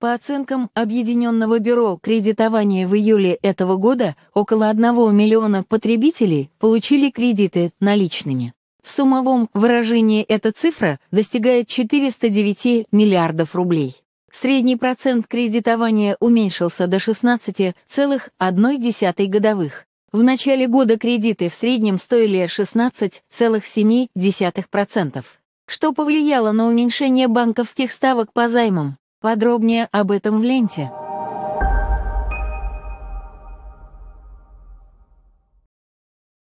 По оценкам Объединенного бюро кредитования в июле этого года около 1 миллиона потребителей получили кредиты наличными. В суммовом выражении эта цифра достигает 409 миллиардов рублей. Средний процент кредитования уменьшился до 16,1 годовых. В начале года кредиты в среднем стоили 16,7%, что повлияло на уменьшение банковских ставок по займам. Подробнее об этом в ленте.